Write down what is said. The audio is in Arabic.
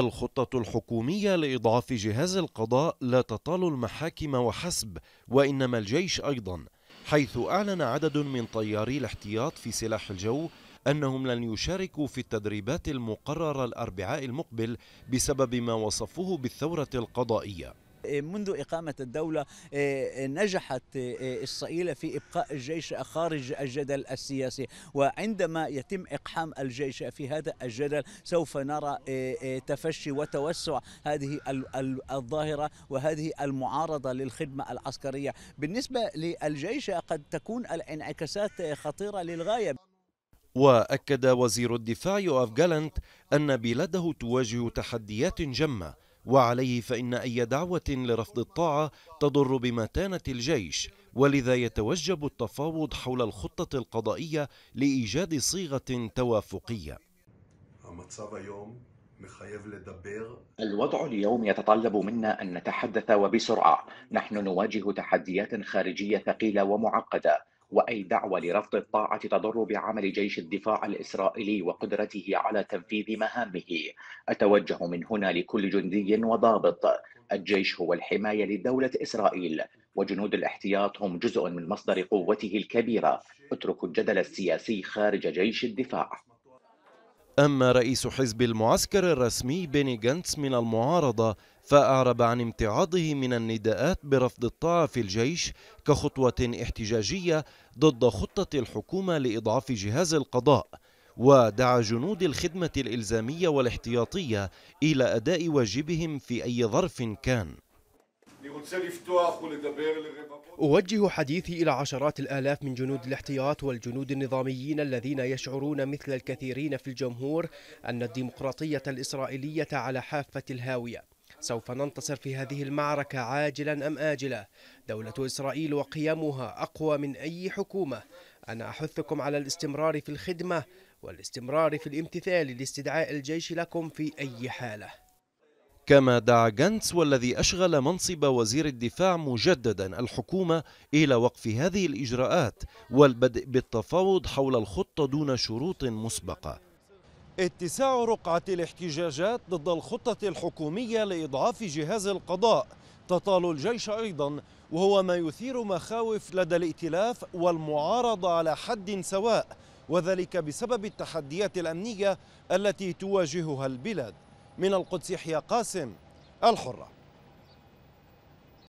الخطة الحكومية لإضعاف جهاز القضاء لا تطال المحاكم وحسب وإنما الجيش أيضا حيث أعلن عدد من طياري الاحتياط في سلاح الجو أنهم لن يشاركوا في التدريبات المقررة الأربعاء المقبل بسبب ما وصفوه بالثورة القضائية آه، منذ إقامة الدولة آه، آه، نجحت إسرائيل في إبقاء الجيش خارج الجدل السياسي وعندما يتم إقحام الجيش في هذا الجدل سوف نرى تفشي وتوسع هذه الظاهرة وهذه المعارضة للخدمة العسكرية بالنسبة للجيش قد تكون الانعكاسات خطيرة للغاية وأكد وزير الدفاع يوف جالنت أن بلاده تواجه تحديات جمة وعليه فإن أي دعوة لرفض الطاعة تضر بمتانة الجيش ولذا يتوجب التفاوض حول الخطة القضائية لإيجاد صيغة توافقية الوضع اليوم يتطلب منا أن نتحدث وبسرعة نحن نواجه تحديات خارجية ثقيلة ومعقدة واي دعوه لرفض الطاعه تضر بعمل جيش الدفاع الاسرائيلي وقدرته على تنفيذ مهامه اتوجه من هنا لكل جندي وضابط الجيش هو الحمايه لدوله اسرائيل وجنود الاحتياط هم جزء من مصدر قوته الكبيره اتركوا الجدل السياسي خارج جيش الدفاع أما رئيس حزب المعسكر الرسمي بيني جانتس من المعارضة فأعرب عن امتعاضه من النداءات برفض الطاعة في الجيش كخطوة احتجاجية ضد خطة الحكومة لإضعاف جهاز القضاء ودعا جنود الخدمة الإلزامية والاحتياطية إلى أداء واجبهم في أي ظرف كان أوجه حديثي إلى عشرات الآلاف من جنود الاحتياط والجنود النظاميين الذين يشعرون مثل الكثيرين في الجمهور أن الديمقراطية الإسرائيلية على حافة الهاوية سوف ننتصر في هذه المعركة عاجلا أم آجلا دولة إسرائيل وقيمها أقوى من أي حكومة أنا أحثكم على الاستمرار في الخدمة والاستمرار في الامتثال لاستدعاء الجيش لكم في أي حالة كما دعا جنتس والذي أشغل منصب وزير الدفاع مجددا الحكومة إلى وقف هذه الإجراءات والبدء بالتفاوض حول الخطة دون شروط مسبقة اتساع رقعة الاحتجاجات ضد الخطة الحكومية لإضعاف جهاز القضاء تطال الجيش أيضا وهو ما يثير مخاوف لدى الائتلاف والمعارضة على حد سواء وذلك بسبب التحديات الأمنية التي تواجهها البلاد من القدس يحيى قاسم الحره